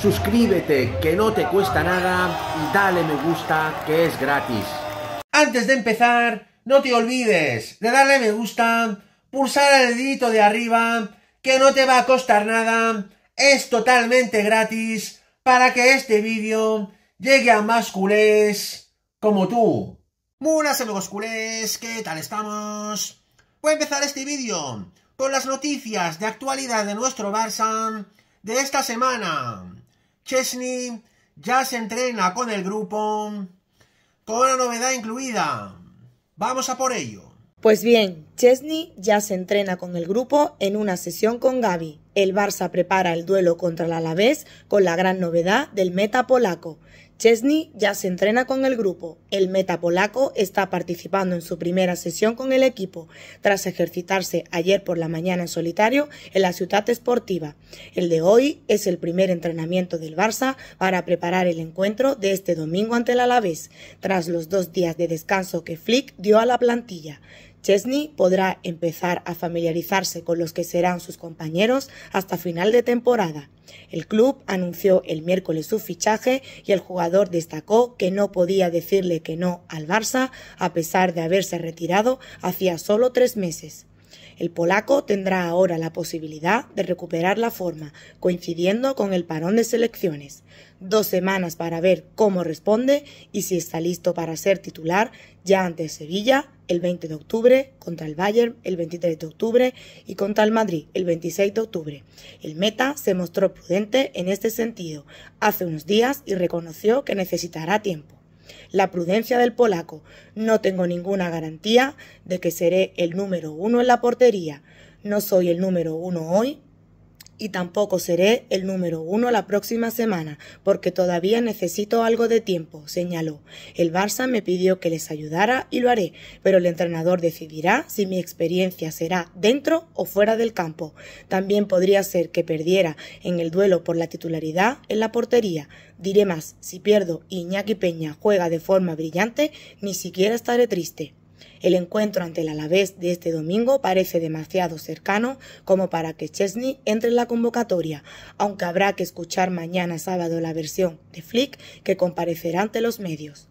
suscríbete que no te cuesta nada y dale me gusta que es gratis. Antes de empezar, no te olvides de darle me gusta, pulsar el dedito de arriba, que no te va a costar nada, es totalmente gratis para que este vídeo llegue a más culés como tú. Buenas amigos culés, ¿qué tal estamos? Voy a empezar este vídeo con las noticias de actualidad de nuestro Barça de esta semana. Chesney ya se entrena con el grupo, con la novedad incluida. Vamos a por ello. Pues bien, Chesney ya se entrena con el grupo en una sesión con Gaby. El Barça prepara el duelo contra el Alavés con la gran novedad del meta polaco. Chesney ya se entrena con el grupo. El meta polaco está participando en su primera sesión con el equipo, tras ejercitarse ayer por la mañana en solitario en la ciudad esportiva. El de hoy es el primer entrenamiento del Barça para preparar el encuentro de este domingo ante el Alavés, tras los dos días de descanso que Flick dio a la plantilla. Chesney podrá empezar a familiarizarse con los que serán sus compañeros hasta final de temporada. El club anunció el miércoles su fichaje y el jugador destacó que no podía decirle que no al Barça a pesar de haberse retirado hacía solo tres meses. El polaco tendrá ahora la posibilidad de recuperar la forma, coincidiendo con el parón de selecciones. Dos semanas para ver cómo responde y si está listo para ser titular ya ante Sevilla el 20 de octubre, contra el Bayern el 23 de octubre y contra el Madrid el 26 de octubre. El meta se mostró prudente en este sentido hace unos días y reconoció que necesitará tiempo la prudencia del polaco. No tengo ninguna garantía de que seré el número uno en la portería. No soy el número uno hoy, y tampoco seré el número uno la próxima semana, porque todavía necesito algo de tiempo, señaló. El Barça me pidió que les ayudara y lo haré, pero el entrenador decidirá si mi experiencia será dentro o fuera del campo. También podría ser que perdiera en el duelo por la titularidad en la portería. Diré más, si pierdo y Iñaki Peña juega de forma brillante, ni siquiera estaré triste. El encuentro ante el Alavés de este domingo parece demasiado cercano como para que Chesney entre en la convocatoria, aunque habrá que escuchar mañana sábado la versión de Flick que comparecerá ante los medios.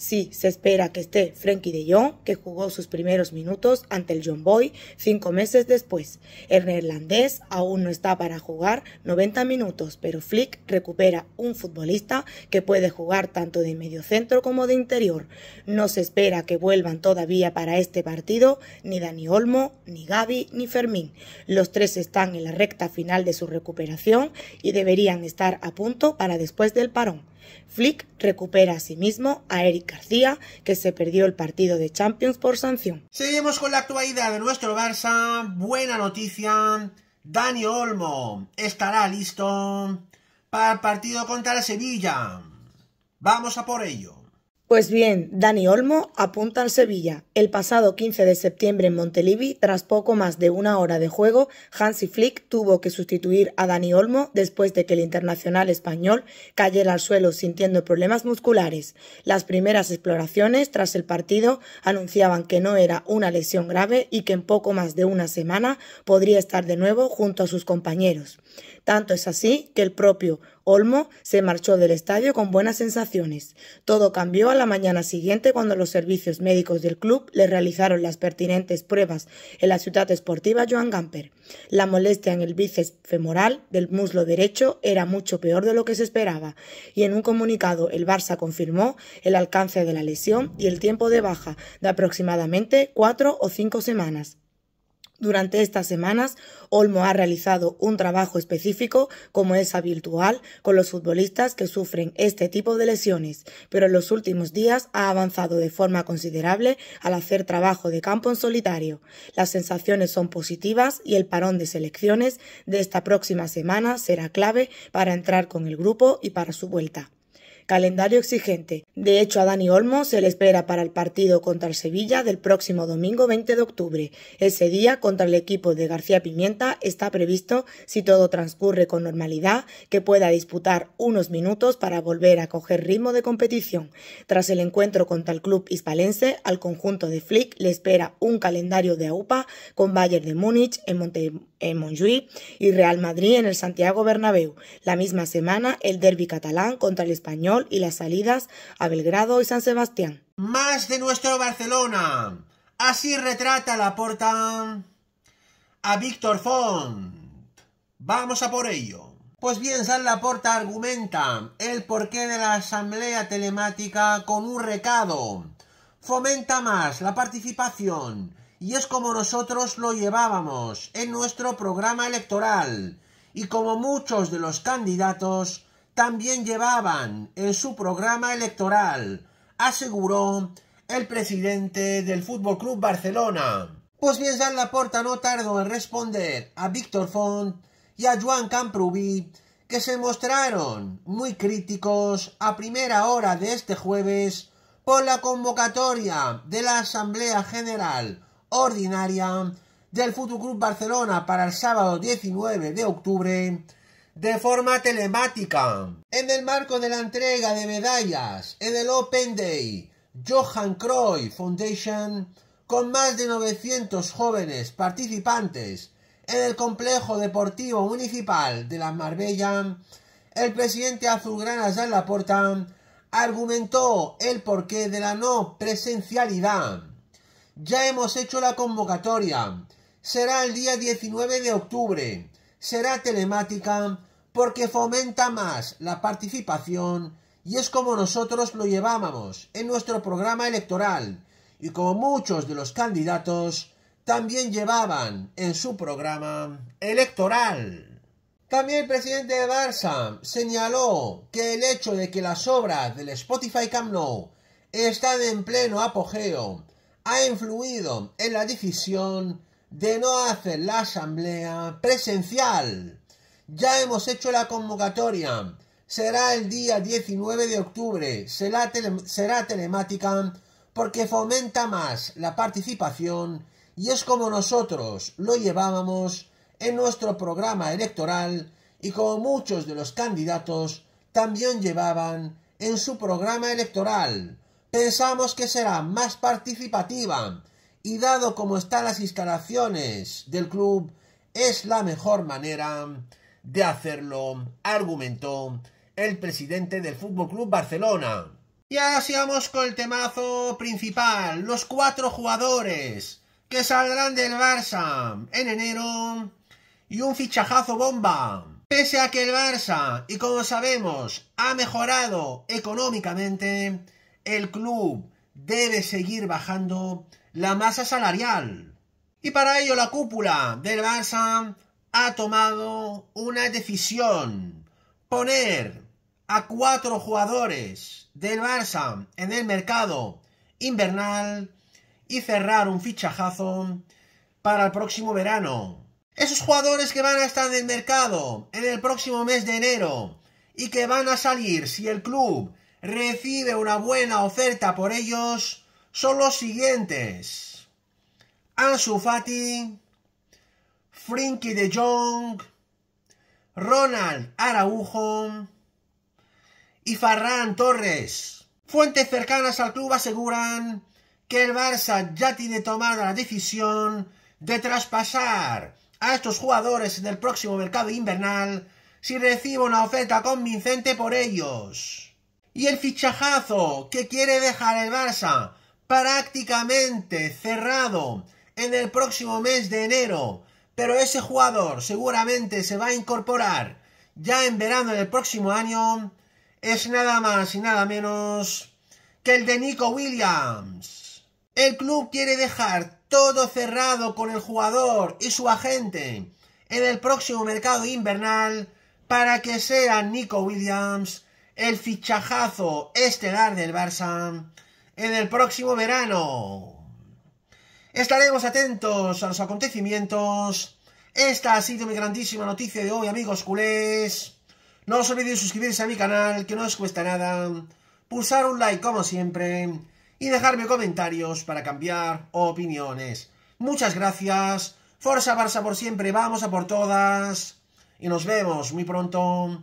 Sí, se espera que esté Frenkie de Jong, que jugó sus primeros minutos ante el John Boy cinco meses después. El neerlandés aún no está para jugar 90 minutos, pero Flick recupera un futbolista que puede jugar tanto de mediocentro como de interior. No se espera que vuelvan todavía para este partido ni Dani Olmo, ni Gaby, ni Fermín. Los tres están en la recta final de su recuperación y deberían estar a punto para después del parón. Flick recupera asimismo sí a Eric García, que se perdió el partido de Champions por sanción. Seguimos con la actualidad de nuestro Barça. Buena noticia. Dani Olmo estará listo para el partido contra el Sevilla. Vamos a por ello. Pues bien, Dani Olmo apunta al Sevilla. El pasado 15 de septiembre en Montelivi, tras poco más de una hora de juego, Hansi Flick tuvo que sustituir a Dani Olmo después de que el internacional español cayera al suelo sintiendo problemas musculares. Las primeras exploraciones tras el partido anunciaban que no era una lesión grave y que en poco más de una semana podría estar de nuevo junto a sus compañeros. Tanto es así que el propio Olmo se marchó del estadio con buenas sensaciones. Todo cambió a la mañana siguiente cuando los servicios médicos del club le realizaron las pertinentes pruebas en la ciudad deportiva Joan Gamper. La molestia en el bíceps femoral del muslo derecho era mucho peor de lo que se esperaba y en un comunicado el Barça confirmó el alcance de la lesión y el tiempo de baja de aproximadamente cuatro o cinco semanas. Durante estas semanas, Olmo ha realizado un trabajo específico, como es habitual, con los futbolistas que sufren este tipo de lesiones, pero en los últimos días ha avanzado de forma considerable al hacer trabajo de campo en solitario. Las sensaciones son positivas y el parón de selecciones de esta próxima semana será clave para entrar con el grupo y para su vuelta. Calendario exigente. De hecho, a Dani Olmo se le espera para el partido contra el Sevilla del próximo domingo 20 de octubre. Ese día, contra el equipo de García Pimienta, está previsto, si todo transcurre con normalidad, que pueda disputar unos minutos para volver a coger ritmo de competición. Tras el encuentro contra el club hispalense, al conjunto de Flick le espera un calendario de AUPA con Bayern de Múnich en Montevideo en Montjuïc y Real Madrid en el Santiago Bernabéu. La misma semana, el derby catalán contra el español y las salidas a Belgrado y San Sebastián. Más de nuestro Barcelona. Así retrata la porta a Víctor Font. Vamos a por ello. Pues bien, San Laporta argumenta el porqué de la asamblea telemática con un recado. Fomenta más la participación y es como nosotros lo llevábamos en nuestro programa electoral y como muchos de los candidatos también llevaban en su programa electoral, aseguró el presidente del Fútbol Club Barcelona. Pues bien, la Laporta no tardó en responder a Víctor Font y a Joan Camprubí, que se mostraron muy críticos a primera hora de este jueves por la convocatoria de la Asamblea General ordinaria del futuro Club Barcelona para el sábado 19 de octubre de forma telemática. En el marco de la entrega de medallas en el Open Day, Johan Croy Foundation, con más de 900 jóvenes participantes en el complejo deportivo municipal de la Marbella, el presidente azulgrana la Laporta argumentó el porqué de la no presencialidad ya hemos hecho la convocatoria. Será el día 19 de octubre. Será telemática porque fomenta más la participación y es como nosotros lo llevábamos en nuestro programa electoral y como muchos de los candidatos también llevaban en su programa electoral. También el presidente de Barça señaló que el hecho de que las obras del Spotify Camp Nou están en pleno apogeo ha influido en la decisión de no hacer la asamblea presencial. Ya hemos hecho la convocatoria. Será el día 19 de octubre. Será, será telemática porque fomenta más la participación y es como nosotros lo llevábamos en nuestro programa electoral y como muchos de los candidatos también llevaban en su programa electoral pensamos que será más participativa y dado como están las instalaciones del club, es la mejor manera de hacerlo, argumentó el presidente del FC Club Barcelona. Y ahora sigamos con el temazo principal, los cuatro jugadores que saldrán del Barça en enero y un fichajazo bomba. Pese a que el Barça, y como sabemos, ha mejorado económicamente, el club debe seguir bajando la masa salarial. Y para ello la cúpula del Barça ha tomado una decisión. Poner a cuatro jugadores del Barça en el mercado invernal y cerrar un fichajazo para el próximo verano. Esos jugadores que van a estar en el mercado en el próximo mes de enero y que van a salir si el club recibe una buena oferta por ellos son los siguientes. Ansu Fati, Frinky de Jong, Ronald Araujo y Farran Torres. Fuentes cercanas al club aseguran que el Barça ya tiene tomada la decisión de traspasar a estos jugadores en el próximo mercado invernal si recibe una oferta convincente por ellos. Y el fichajazo que quiere dejar el Barça prácticamente cerrado en el próximo mes de enero. Pero ese jugador seguramente se va a incorporar ya en verano del próximo año. Es nada más y nada menos que el de Nico Williams. El club quiere dejar todo cerrado con el jugador y su agente en el próximo mercado invernal para que sea Nico Williams el fichajazo estelar del Barça en el próximo verano. Estaremos atentos a los acontecimientos. Esta ha sido mi grandísima noticia de hoy, amigos culés. No os olvidéis suscribirse a mi canal, que no os cuesta nada. Pulsar un like, como siempre. Y dejarme comentarios para cambiar opiniones. Muchas gracias. Forza Barça por siempre. Vamos a por todas. Y nos vemos muy pronto